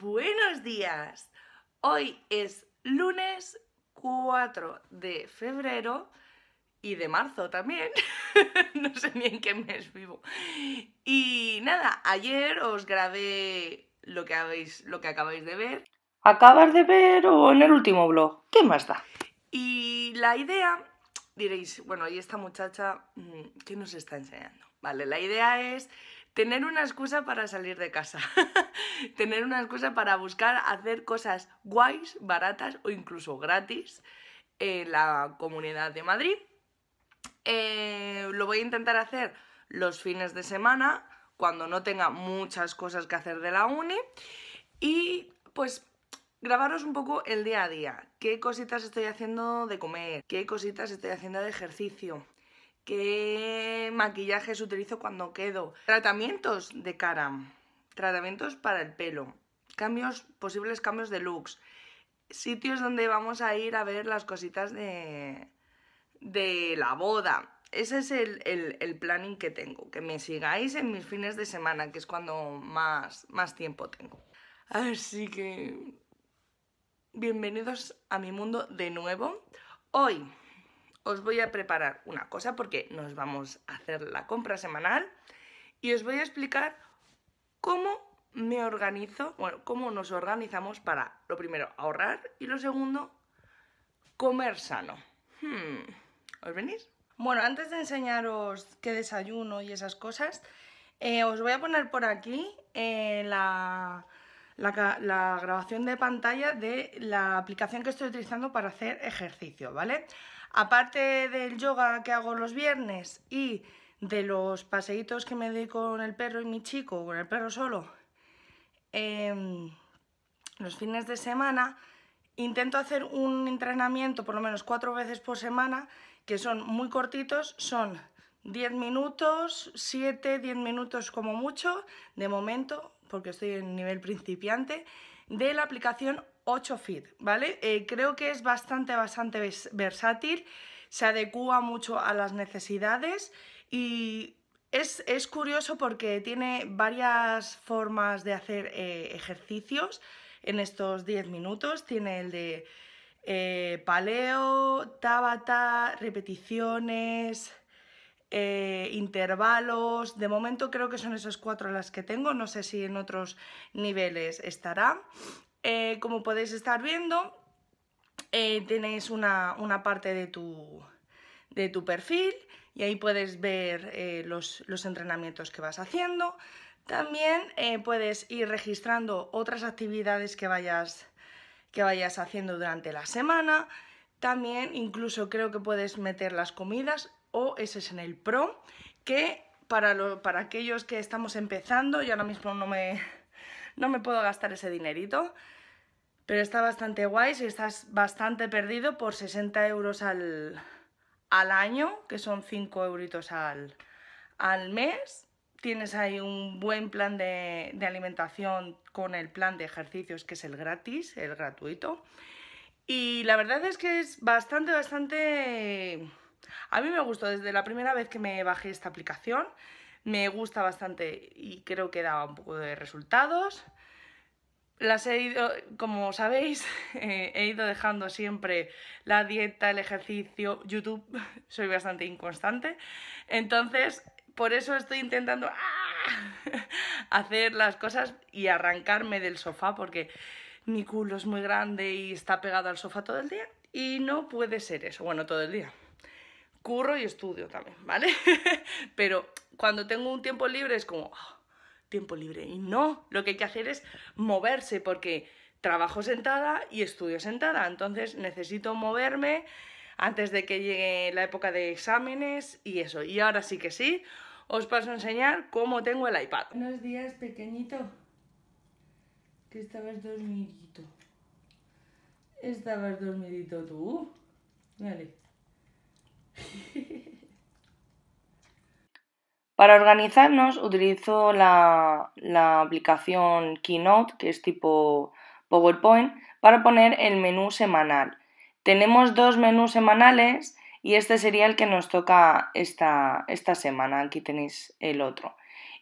Buenos días. Hoy es lunes 4 de febrero y de marzo también. no sé ni en qué mes vivo. Y nada, ayer os grabé lo que habéis lo que acabáis de ver. Acabas de ver o en el último blog. ¿Qué más da? Y la idea diréis, bueno, y esta muchacha mm, qué nos está enseñando. Vale, la idea es Tener una excusa para salir de casa. Tener una excusa para buscar hacer cosas guays, baratas o incluso gratis en la comunidad de Madrid. Eh, lo voy a intentar hacer los fines de semana, cuando no tenga muchas cosas que hacer de la uni. Y pues grabaros un poco el día a día. ¿Qué cositas estoy haciendo de comer? ¿Qué cositas estoy haciendo de ejercicio? qué maquillajes utilizo cuando quedo, tratamientos de cara, tratamientos para el pelo, cambios, posibles cambios de looks, sitios donde vamos a ir a ver las cositas de, de la boda. Ese es el, el, el, planning que tengo, que me sigáis en mis fines de semana, que es cuando más, más tiempo tengo. Así que bienvenidos a mi mundo de nuevo. Hoy os voy a preparar una cosa porque nos vamos a hacer la compra semanal y os voy a explicar cómo me organizo, bueno, cómo nos organizamos para, lo primero, ahorrar y lo segundo, comer sano. Hmm, ¿Os venís? Bueno, antes de enseñaros qué desayuno y esas cosas, eh, os voy a poner por aquí eh, la grabación de pantalla de la aplicación que estoy utilizando para hacer ejercicio, ¿vale? Aparte del yoga que hago los viernes y de los paseitos que me doy con el perro y mi chico, con el perro solo, em, los fines de semana intento hacer un entrenamiento por lo menos cuatro veces por semana, que son muy cortitos, son 10 minutos, 7, 10 minutos como mucho, de momento, porque estoy en nivel principiante, de la aplicación 8 feet, ¿vale? Eh, creo que es bastante, bastante versátil, se adecua mucho a las necesidades y es, curioso porque tiene varias formas de hacer eh, ejercicios en estos 10 minutos. Tiene el de eh, paleo, tabata, repeticiones, intervalos. De momento creo que son esas cuatro las que tengo, no sé si en otros niveles estará. Eh, como podéis estar viendo, eh, tenéis una, parte de tu, de tu perfil y ahí puedes ver eh, los, entrenamientos que vas haciendo. También puedes ir registrando otras actividades que vayas, que vayas haciendo durante la semana. También incluso creo que puedes meter las comidas o ese es en el Pro, que para, para aquellos que estamos empezando, yo ahora mismo no me, no me puedo gastar ese dinerito. Pero está bastante guay si estás bastante perdido por 60 euros al, año, que son 5 euritos al, mes. Tienes ahí un buen plan de, de alimentación con el plan de ejercicios, que es el gratis, el gratuito. Y la verdad es que es bastante, bastante... A mí me gustó desde la primera vez que me bajé esta aplicación me gusta bastante y creo que daba un poco de resultados. Las he ido, como sabéis, eh, he ido dejando siempre la dieta, el ejercicio, YouTube, soy bastante inconstante, entonces por eso estoy intentando ¡ah! hacer las cosas y arrancarme del sofá porque mi culo es muy grande y está pegado al sofá todo el día y no puede ser eso, bueno, todo el día, curro y estudio también, ¿vale? Pero cuando tengo un tiempo libre es como, ah, tiempo libre. Y no, lo que hay que hacer es moverse porque trabajo sentada y estudio sentada. Entonces necesito moverme antes de que llegue la época de exámenes y eso. Y ahora sí que sí, os paso a enseñar cómo tengo el iPad. Buenos días, pequeñito. Que estabas dormidito. Estabas dormidito tú. Vale. Para organizarnos utilizo la, aplicación Keynote, que es tipo PowerPoint, para poner el menú semanal. Tenemos dos menús semanales y este sería el que nos toca esta, esta semana. Aquí tenéis el otro.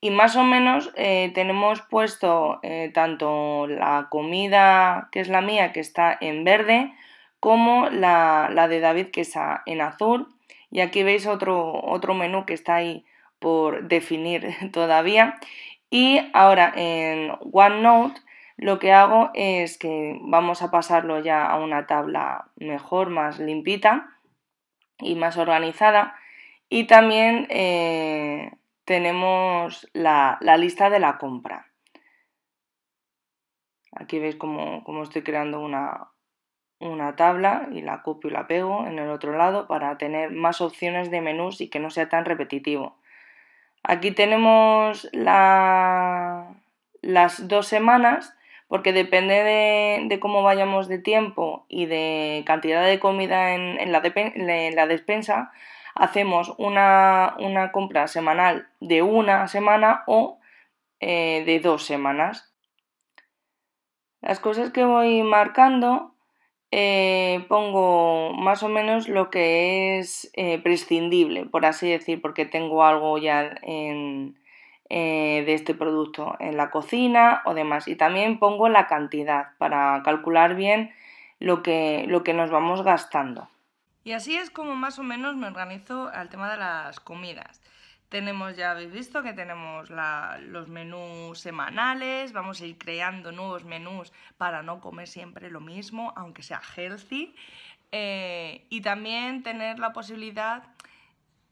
Y más o menos eh, tenemos puesto eh, tanto la comida, que es la mía, que está en verde, como la, la de David, que está en azul y aquí veis otro, otro menú que está ahí por definir todavía. Y ahora en OneNote lo que hago es que vamos a pasarlo ya a una tabla mejor, más limpita y más organizada. Y también eh, tenemos la, lista de la compra. Aquí veis como cómo estoy creando una, una tabla y la copio y la pego en el otro lado para tener más opciones de menús y que no sea tan repetitivo. Aquí tenemos las dos semanas porque depende de, cómo vayamos de tiempo y de cantidad de comida en, la, despensa, hacemos una, compra semanal de una semana o eh, de dos semanas. Las cosas que voy marcando eh, pongo más o menos lo que es eh, prescindible, por así decir, porque tengo algo ya eh, de este producto en la cocina o demás. Y también pongo la cantidad para calcular bien lo que, lo que nos vamos gastando. Y así es como más o menos me organizo al tema de las comidas. Tenemos, ya habéis visto que tenemos los menús semanales, vamos a ir creando nuevos menús para no comer siempre lo mismo, aunque sea healthy. Eh, y también tener la posibilidad,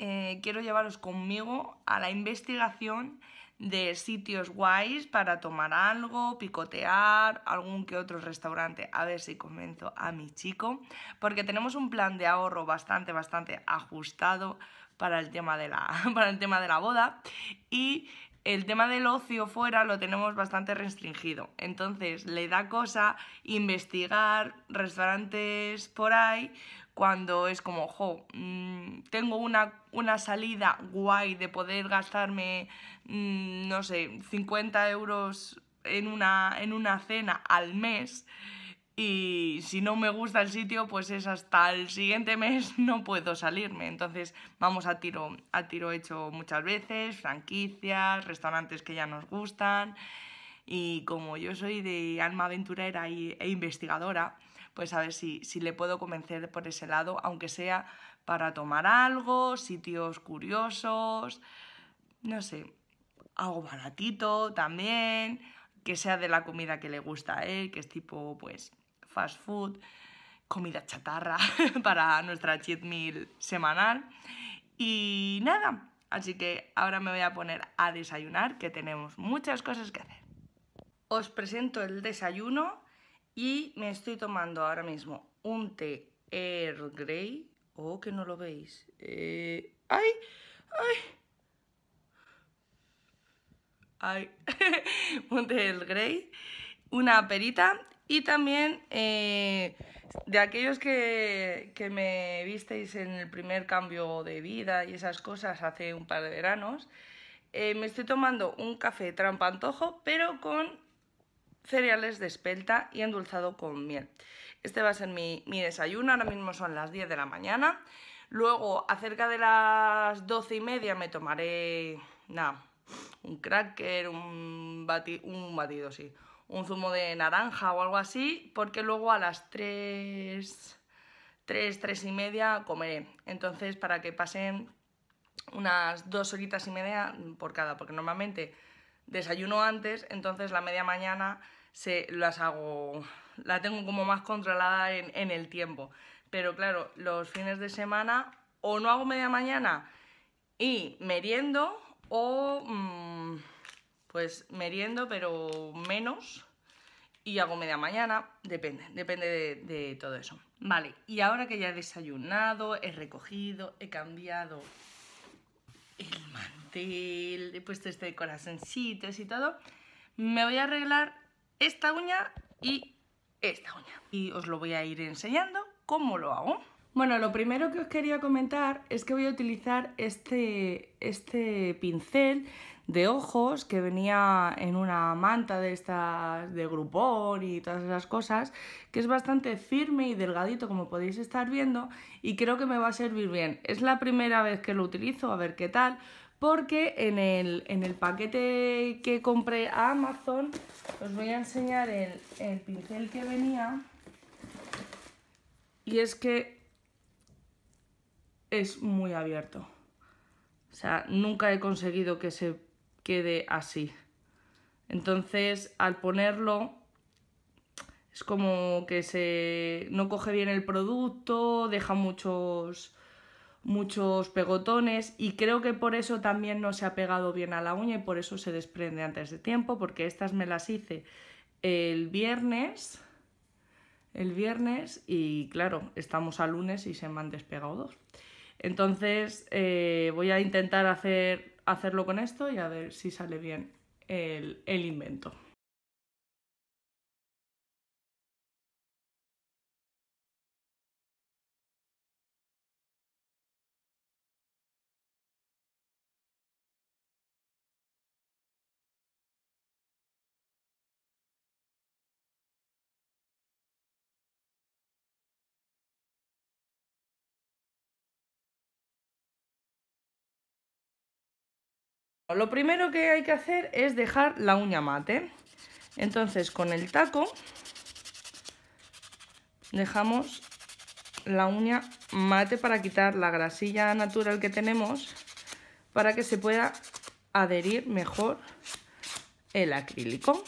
eh, quiero llevaros conmigo a la investigación de sitios guays para tomar algo, picotear, algún que otro restaurante, a ver si convenzo a mi chico, porque tenemos un plan de ahorro bastante, bastante ajustado para el tema de la, para el tema de la boda. Y el tema del ocio fuera lo tenemos bastante restringido. Entonces le da cosa investigar restaurantes por ahí cuando es como, jo, mm, tengo una, una, salida guay de poder gastarme, mm, no sé, 50 euros en una, en una cena al mes y si no me gusta el sitio, pues es hasta el siguiente mes no puedo salirme. Entonces vamos a tiro, a tiro hecho muchas veces, franquicias, restaurantes que ya nos gustan. Y como yo soy de alma aventurera e investigadora, pues a ver si, si le puedo convencer por ese lado, aunque sea para tomar algo, sitios curiosos, no sé, algo baratito también, que sea de la comida que le gusta que es tipo, pues, fast food, comida chatarra para nuestra cheat meal semanal. Y nada, así que ahora me voy a poner a desayunar, que tenemos muchas cosas que hacer. Os presento el desayuno y me estoy tomando ahora mismo un té Earl Grey. o oh, que no lo veis. Eh, ¡Ay! ¡Ay! Ay, un té Grey, una perita y también eh, de aquellos que, me visteis en el primer cambio de vida y esas cosas hace un par de veranos, eh, me estoy tomando un café trampa antojo, pero con cereales de espelta y endulzado con miel. Este va a ser mi, desayuno, ahora mismo son las 10 de la mañana. Luego, acerca de las 12 y media, me tomaré, un cracker, un, un batido, sí, un zumo de naranja o algo así, porque luego a las 3, 3, 3 y media comeré. Entonces, para que pasen unas dos horitas y media por cada, porque normalmente desayuno antes, entonces la media mañana se las hago, la tengo como más controlada en, el tiempo. Pero claro, los fines de semana o no hago media mañana y meriendo o... Mm, pues meriendo, pero menos. Y hago media mañana, depende, depende de, todo eso. Vale, y ahora que ya he desayunado, he recogido, he cambiado el mantel, he puesto este de corazoncitos y todo, me voy a arreglar esta uña y esta uña. Y os lo voy a ir enseñando cómo lo hago. Bueno, lo primero que os quería comentar es que voy a utilizar este, este pincel de ojos que venía en una manta de estas de grupón y todas esas cosas, que es bastante firme y delgadito como podéis estar viendo y creo que me va a servir bien. Es la primera vez que lo utilizo, a ver qué tal, porque en el, en el paquete que compré a Amazon os voy a enseñar el, el pincel que venía y es que es muy abierto. O sea, nunca he conseguido que se quede así. Entonces, al ponerlo, es como que se no coge bien el producto, deja muchos muchos pegotones y creo que por eso también no se ha pegado bien a la uña y por eso se desprende antes de tiempo, porque estas me las hice el viernes el viernes y claro, estamos a lunes y se me han despegado dos. Entonces eh, voy a intentar hacer hacerlo con esto y a ver si sale bien el, el invento. Lo primero que hay que hacer es dejar la uña mate. Entonces con el taco dejamos la uña mate para quitar la grasilla natural que tenemos para que se pueda adherir mejor el acrílico.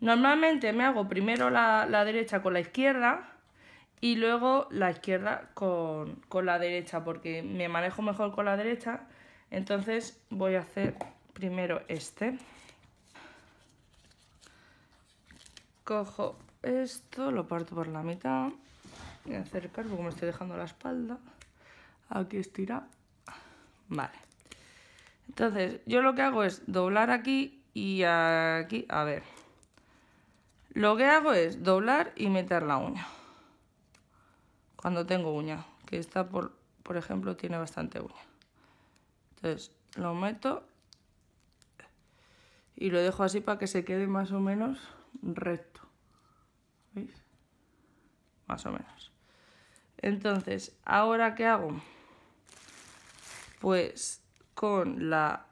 Normalmente me hago primero la, derecha con la izquierda y luego la izquierda con, con la derecha porque me manejo mejor con la derecha entonces voy a hacer primero este. Cojo esto, lo parto por la mitad. Voy a acercar porque me estoy dejando la espalda. Aquí estira. Vale. Entonces, yo lo que hago es doblar aquí y aquí. A ver. Lo que hago es doblar y meter la uña. Cuando tengo uña. Que esta, por, por ejemplo, tiene bastante uña. Entonces lo meto y lo dejo así para que se quede más o menos recto. ¿Veis? Más o menos. Entonces, ¿ahora qué hago? Pues con la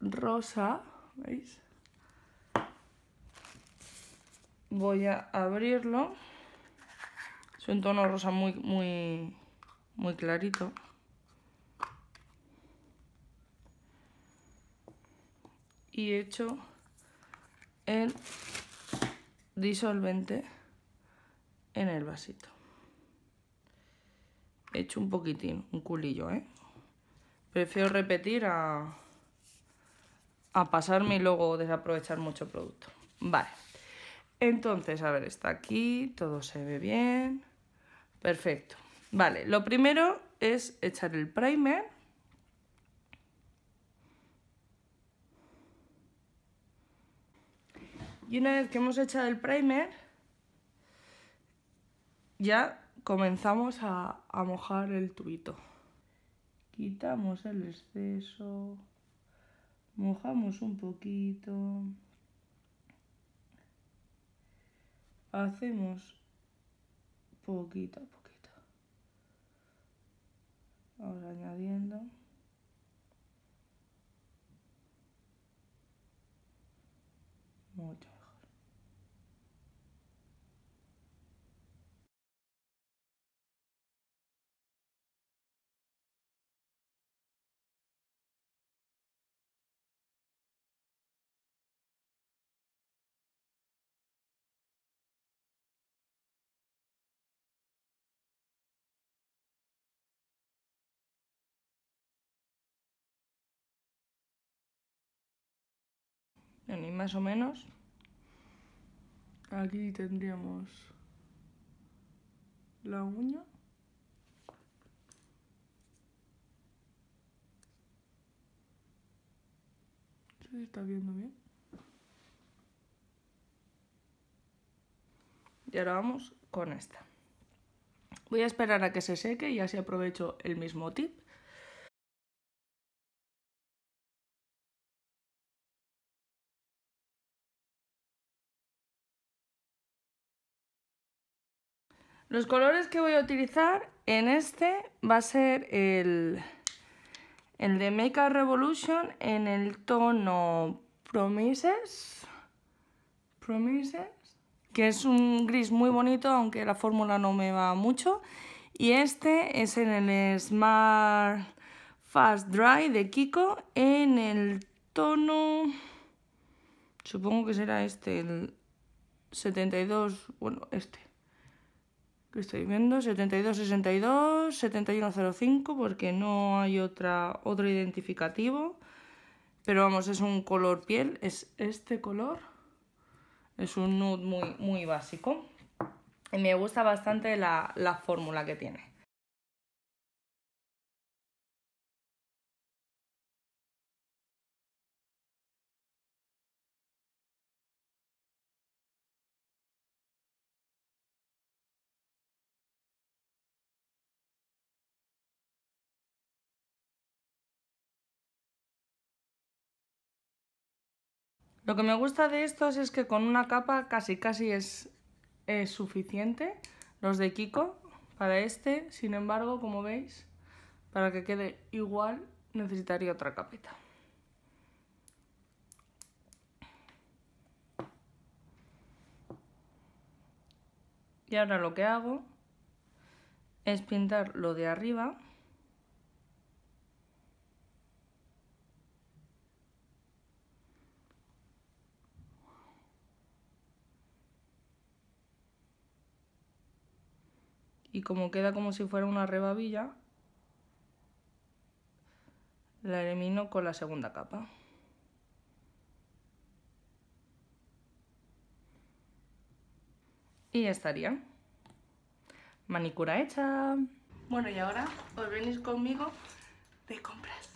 rosa, ¿veis? Voy a abrirlo. Es un tono rosa muy, muy, muy clarito. y echo el disolvente en el vasito. hecho un poquitín, un culillo, ¿eh? Prefiero repetir a, a pasarme y luego desaprovechar mucho producto. Vale. Entonces, a ver, está aquí, todo se ve bien. Perfecto. Vale, lo primero es echar el primer Y una vez que hemos echado el primer, ya comenzamos a, mojar el tubito. Quitamos el exceso, mojamos un poquito, hacemos poquito a poquito. Vamos añadiendo. Mucho. más o menos. Aquí tendríamos la uña. ¿Se está viendo bien? Y ahora vamos con esta. Voy a esperar a que se seque y así aprovecho el mismo tip Los colores que voy a utilizar en este va a ser el, el de Make a Revolution en el tono Promises, Promises, que es un gris muy bonito, aunque la fórmula no me va mucho. Y este es en el Smart Fast Dry de Kiko en el tono, supongo que será este, el 72, bueno, este estoy viendo, 7262, 7105, porque no hay otra, otro identificativo. Pero vamos, es un color piel, es este color. Es un nude muy, muy básico. Y me gusta bastante la fórmula que tiene. Lo que me gusta de estos es que con una capa casi casi es, suficiente, los de Kiko, para este, sin embargo, como veis, para que quede igual necesitaría otra capeta. Y ahora lo que hago es pintar lo de arriba y como queda como si fuera una rebabilla, la elimino con la segunda capa. Y ya estaría. Manicura hecha. Bueno, y ahora os venís conmigo de compras.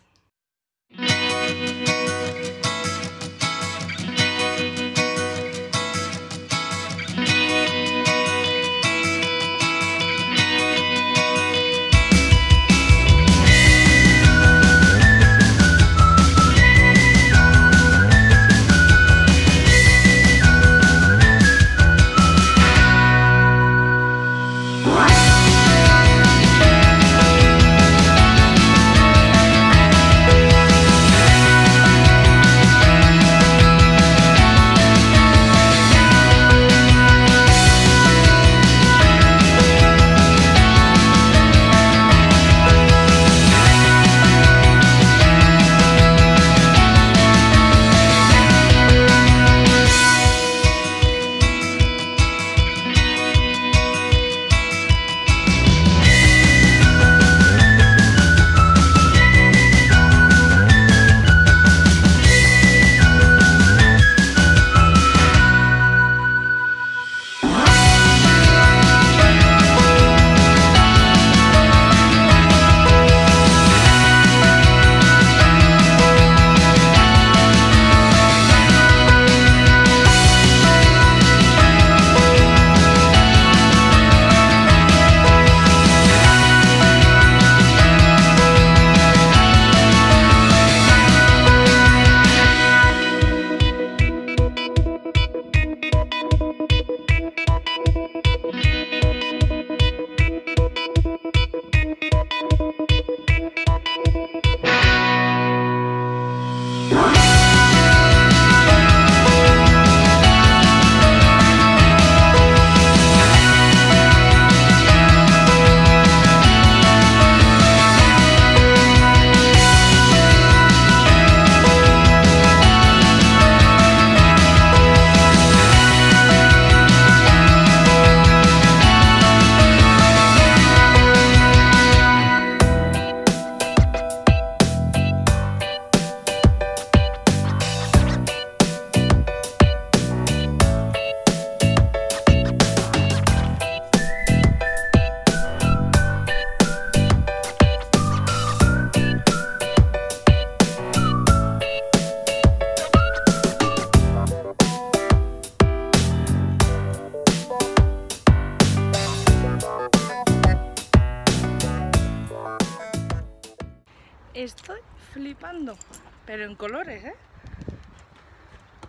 pero en colores, ¿eh?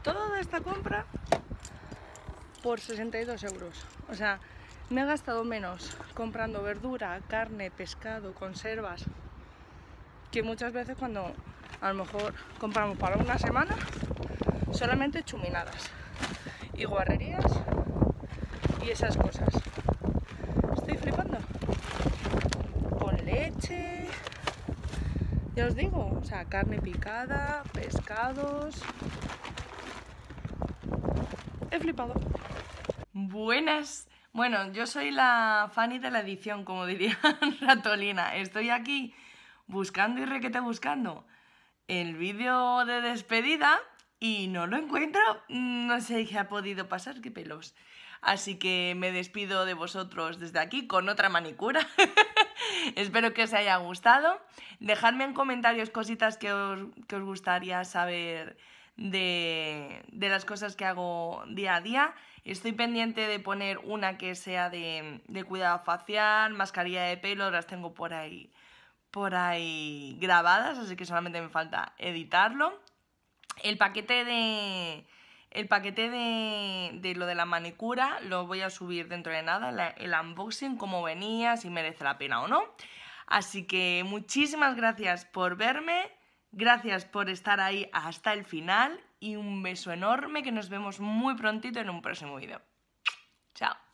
Toda esta compra por 62 euros. O sea, me he gastado menos comprando verdura, carne, pescado, conservas, que muchas veces cuando a lo mejor compramos para una semana solamente chuminadas y guarrerías y esas cosas. os digo, o sea, carne picada, pescados. He flipado. Buenas. Bueno, yo soy la Fanny de la edición, como diría Ratolina. Estoy aquí buscando y requete buscando el vídeo de despedida y no lo encuentro. No sé qué ha podido pasar, qué pelos. Así que me despido de vosotros desde aquí con otra manicura. Espero que os haya gustado. Dejadme en comentarios cositas que os, que os gustaría saber de, de, las cosas que hago día a día. Estoy pendiente de poner una que sea de, de cuidado facial, mascarilla de pelo, las tengo por ahí, por ahí grabadas, así que solamente me falta editarlo. El paquete de, el paquete de, lo de la manicura lo voy a subir dentro de nada, el unboxing, cómo venía, si merece la pena o no. Así que muchísimas gracias por verme, gracias por estar ahí hasta el final y un beso enorme que nos vemos muy prontito en un próximo vídeo. Chao.